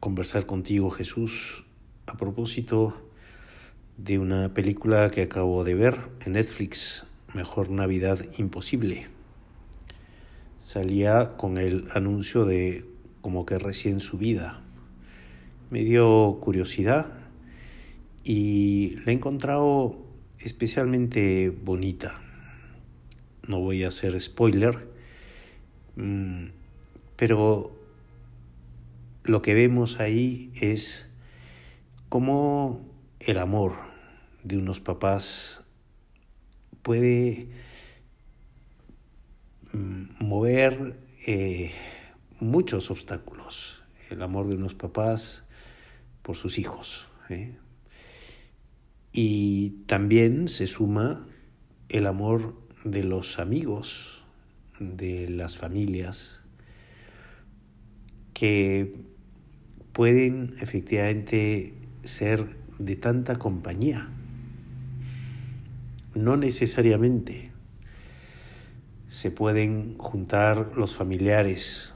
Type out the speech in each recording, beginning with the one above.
conversar contigo, Jesús, a propósito de una película que acabo de ver en Netflix, Mejor Navidad Imposible. Salía con el anuncio de como que recién subida. Me dio curiosidad y la he encontrado especialmente bonita. No voy a hacer spoiler, mm, pero lo que vemos ahí es cómo el amor de unos papás puede mm, mover eh, muchos obstáculos. El amor de unos papás por sus hijos. ¿eh? Y también se suma el amor de los amigos, de las familias, que pueden efectivamente ser de tanta compañía. No necesariamente se pueden juntar los familiares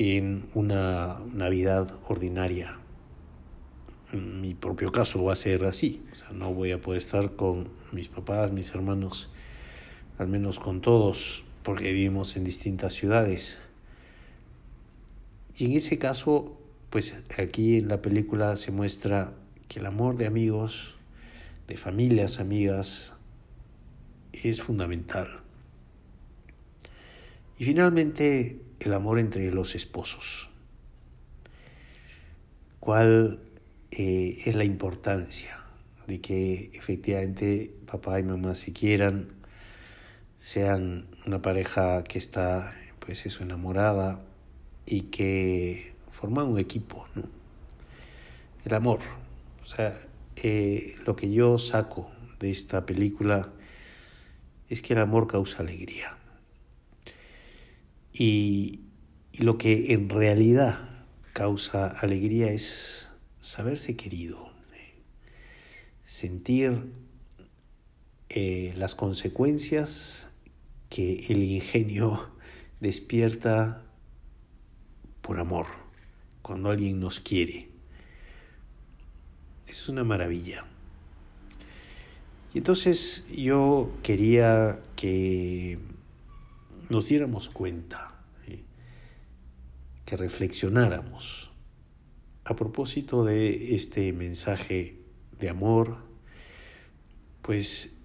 en una Navidad ordinaria. En mi propio caso va a ser así. O sea, no voy a poder estar con mis papás, mis hermanos, al menos con todos, porque vivimos en distintas ciudades y en ese caso, pues aquí en la película se muestra que el amor de amigos, de familias, amigas, es fundamental. Y finalmente, el amor entre los esposos. ¿Cuál eh, es la importancia de que efectivamente papá y mamá se quieran, sean una pareja que está, pues eso, enamorada, y que forman un equipo. El amor. O sea, eh, lo que yo saco de esta película es que el amor causa alegría. Y, lo que en realidad causa alegría es saberse querido, ¿eh? sentir eh, las consecuencias que el ingenio despierta por amor, cuando alguien nos quiere. Es una maravilla. Y entonces yo quería que nos diéramos cuenta, que reflexionáramos a propósito de este mensaje de amor, pues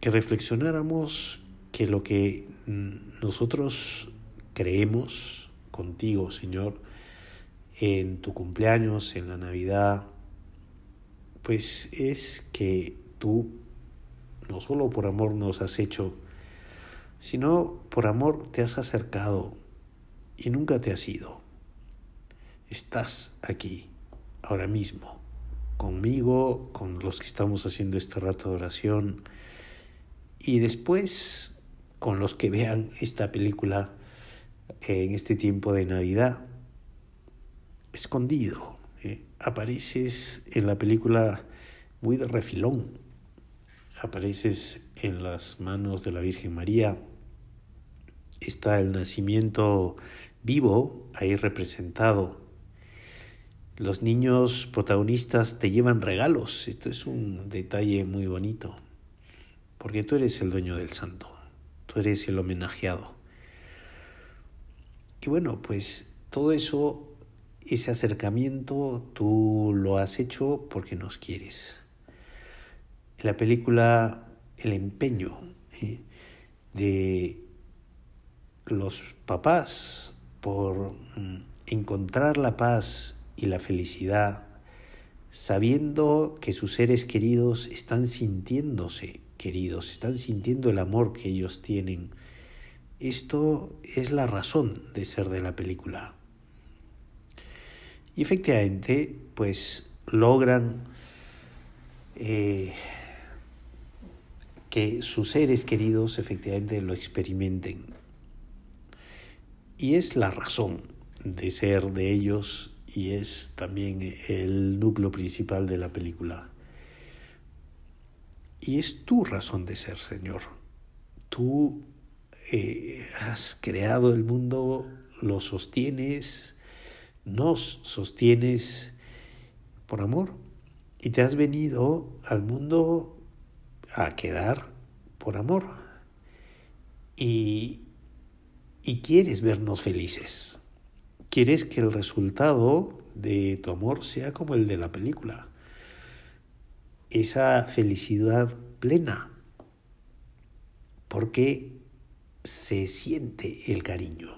que reflexionáramos que lo que nosotros creemos contigo, Señor, en tu cumpleaños, en la Navidad, pues es que tú, no solo por amor nos has hecho, sino por amor te has acercado y nunca te has ido. Estás aquí, ahora mismo, conmigo, con los que estamos haciendo este rato de oración y después con los que vean esta película en este tiempo de Navidad. Escondido. ¿eh? Apareces en la película muy de refilón. Apareces en las manos de la Virgen María. Está el nacimiento vivo ahí representado. Los niños protagonistas te llevan regalos. Esto es un detalle muy bonito. Porque tú eres el dueño del santo. Tú eres el homenajeado. Y bueno, pues todo eso, ese acercamiento, tú lo has hecho porque nos quieres. En la película, el empeño ¿eh? de los papás por mm, encontrar la paz y la felicidad, sabiendo que sus seres queridos están sintiéndose queridos, están sintiendo el amor que ellos tienen esto es la razón de ser de la película. Y efectivamente, pues logran eh, que sus seres queridos efectivamente lo experimenten. Y es la razón de ser de ellos y es también el núcleo principal de la película. Y es tu razón de ser, Señor. Tú eh, has creado el mundo, lo sostienes, nos sostienes por amor. Y te has venido al mundo a quedar por amor. Y, y quieres vernos felices. Quieres que el resultado de tu amor sea como el de la película. Esa felicidad plena. Porque se siente el cariño.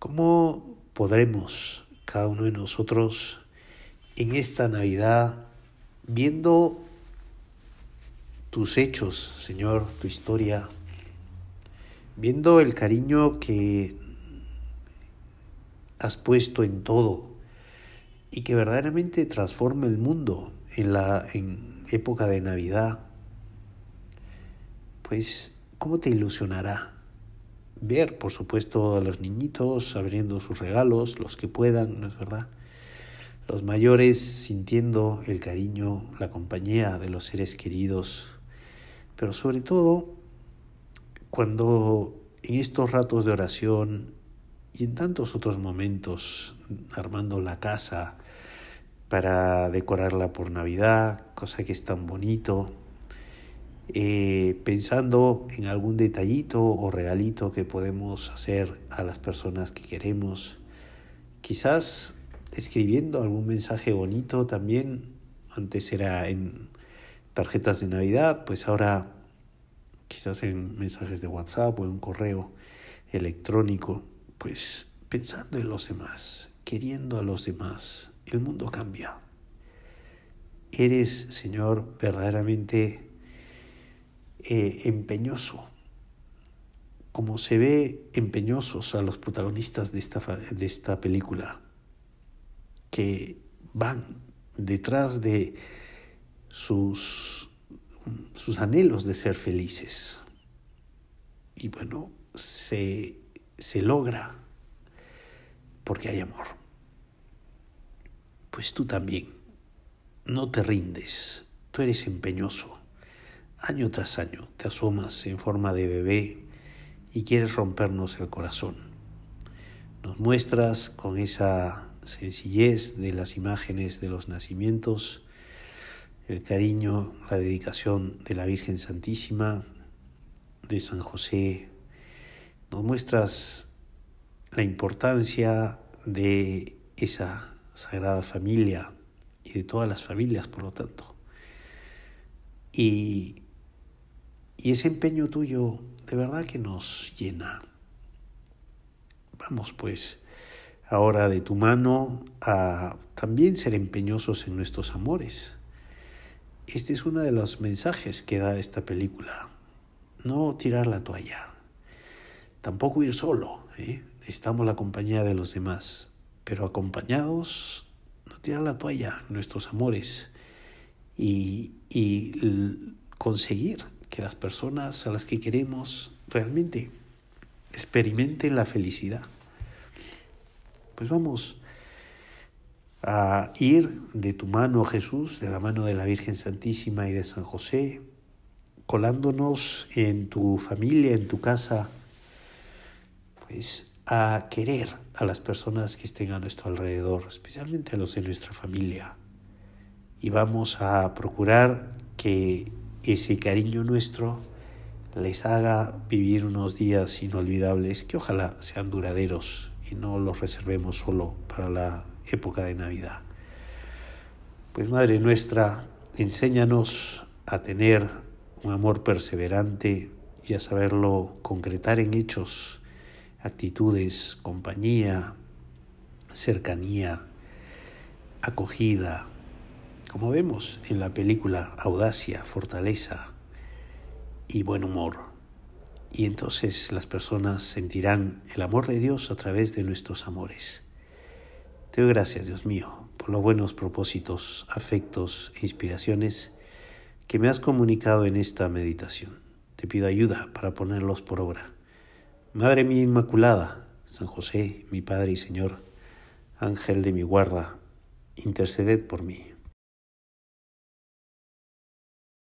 ¿Cómo podremos cada uno de nosotros en esta Navidad, viendo tus hechos, Señor, tu historia, viendo el cariño que has puesto en todo y que verdaderamente transforma el mundo en la época de Navidad, pues ¿Cómo te ilusionará? Ver, por supuesto, a los niñitos abriendo sus regalos, los que puedan, ¿no es verdad? Los mayores sintiendo el cariño, la compañía de los seres queridos, pero sobre todo cuando en estos ratos de oración y en tantos otros momentos, armando la casa para decorarla por Navidad, cosa que es tan bonito, eh, pensando en algún detallito o regalito que podemos hacer a las personas que queremos. Quizás escribiendo algún mensaje bonito también. Antes era en tarjetas de Navidad, pues ahora quizás en mensajes de WhatsApp o en un correo electrónico, pues pensando en los demás, queriendo a los demás, el mundo cambia. Eres, Señor, verdaderamente eh, empeñoso, como se ve empeñosos a los protagonistas de esta, de esta película, que van detrás de sus, sus anhelos de ser felices. Y bueno, se logra porque hay amor. Pues tú también, no te rindes, tú eres empeñoso año tras año te asomas en forma de bebé y quieres rompernos el corazón. Nos muestras con esa sencillez de las imágenes de los nacimientos, el cariño, la dedicación de la Virgen Santísima, de San José. Nos muestras la importancia de esa sagrada familia y de todas las familias, por lo tanto. Y y ese empeño tuyo de verdad que nos llena. Vamos pues ahora de tu mano a también ser empeñosos en nuestros amores. Este es uno de los mensajes que da esta película. No tirar la toalla, tampoco ir solo. ¿eh? Necesitamos la compañía de los demás, pero acompañados, no tirar la toalla, nuestros amores y conseguir que las personas a las que queremos realmente experimenten la felicidad. Pues vamos a ir de tu mano, Jesús, de la mano de la Virgen Santísima y de San José, colándonos en tu familia, en tu casa, pues a querer a las personas que estén a nuestro alrededor, especialmente a los de nuestra familia. Y vamos a procurar que ese cariño nuestro les haga vivir unos días inolvidables que ojalá sean duraderos y no los reservemos solo para la época de Navidad. Pues Madre nuestra, enséñanos a tener un amor perseverante y a saberlo concretar en hechos, actitudes, compañía, cercanía, acogida, como vemos en la película, audacia, fortaleza y buen humor. Y entonces las personas sentirán el amor de Dios a través de nuestros amores. Te doy gracias, Dios mío, por los buenos propósitos, afectos e inspiraciones que me has comunicado en esta meditación. Te pido ayuda para ponerlos por obra. Madre mía Inmaculada, San José, mi Padre y Señor, Ángel de mi guarda, interceded por mí.